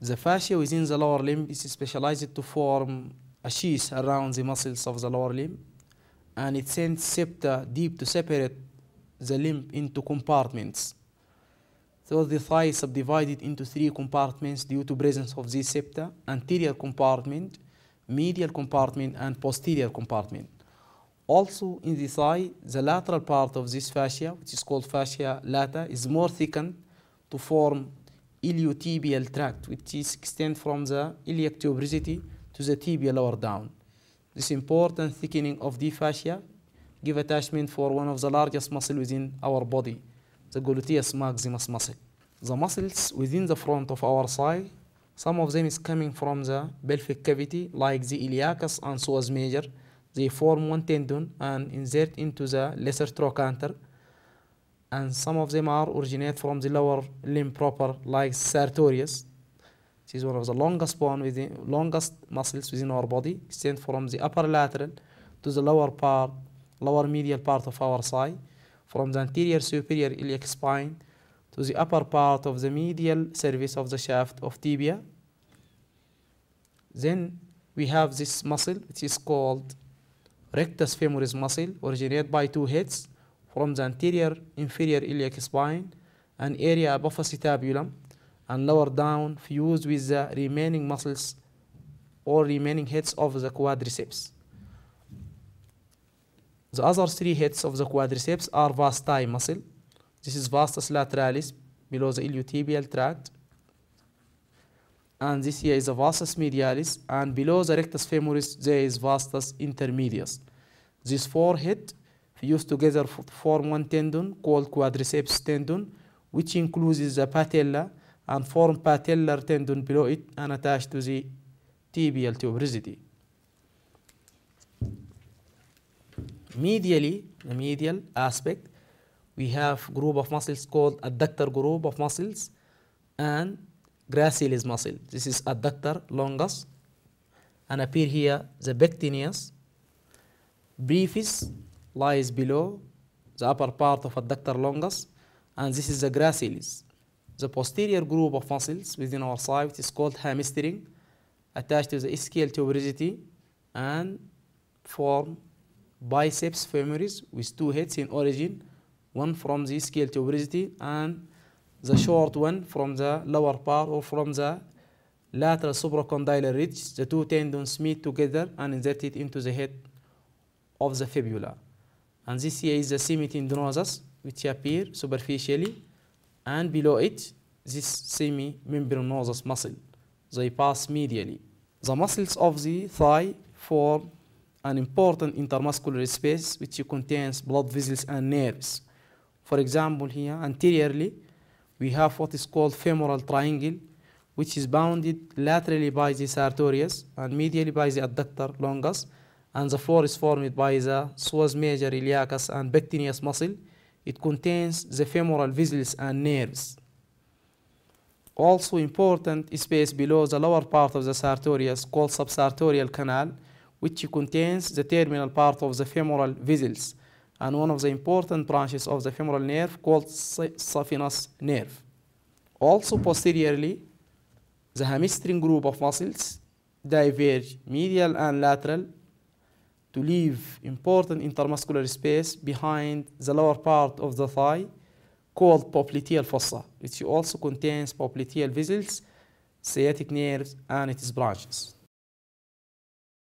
The fascia within the lower limb is specialized to form a sheath around the muscles of the lower limb, and it sends septa deep to separate the limb into compartments. So the thigh is subdivided into three compartments due to presence of these septa, anterior compartment, medial compartment, and posterior compartment. Also in the thigh, the lateral part of this fascia, which is called fascia lata, is more thickened to form iliotibial tract, which is extend from the iliac tuberosity to the tibia lower down. This important thickening of the fascia give attachment for one of the largest muscle within our body, the gluteus maximus muscle. The muscles within the front of our thigh, some of them is coming from the pelvic cavity, like the iliacus and psoas major. They form one tendon and insert into the lesser trochanter, and some of them are originate from the lower limb proper like sartorius this is one of the longest bone within longest muscles within our body extend from the upper lateral to the lower part lower medial part of our thigh from the anterior superior iliac spine to the upper part of the medial surface of the shaft of tibia then we have this muscle which is called rectus femoris muscle originate by two heads from the anterior inferior iliac spine and area above acetabulum and lower down fused with the remaining muscles or remaining heads of the quadriceps. The other three heads of the quadriceps are vastae muscle. This is vastus lateralis below the iliotibial tract. And this here is the vastus medialis. And below the rectus femoris, there is vastus intermedius. These four heads fused together to form one tendon called quadriceps tendon, which includes the patella and form patellar tendon below it and attached to the tibial tuberosity. Medially, the medial aspect, we have group of muscles called adductor group of muscles and gracilis muscle. This is adductor longus and appear here the pectineus, brevis lies below the upper part of adductor longus, and this is the gracilis. The posterior group of muscles within our side is called hamstring, attached to the ischial tuberosity and form biceps femoris with two heads in origin, one from the ischial tuberosity and the short one from the lower part or from the lateral supracondylar ridge. The two tendons meet together and inserted into the head of the fibula. And this here is the semitendinosous, which appear superficially, and below it, this semimembranosous muscle. They pass medially. The muscles of the thigh form an important intermuscular space which contains blood vessels and nerves. For example, here anteriorly, we have what is called femoral triangle, which is bounded laterally by the sartorius and medially by the adductor longus, and the floor is formed by the psoas major, iliacus, and pectineus muscle. It contains the femoral vessels and nerves. Also important space below the lower part of the sartorius called subsartorial canal, which contains the terminal part of the femoral vessels and one of the important branches of the femoral nerve called saphenous nerve. Also posteriorly, the hamstring group of muscles diverge medial and lateral to leave important intermuscular space behind the lower part of the thigh called popliteal fossa, which also contains popliteal vessels, sciatic nerves, and its branches.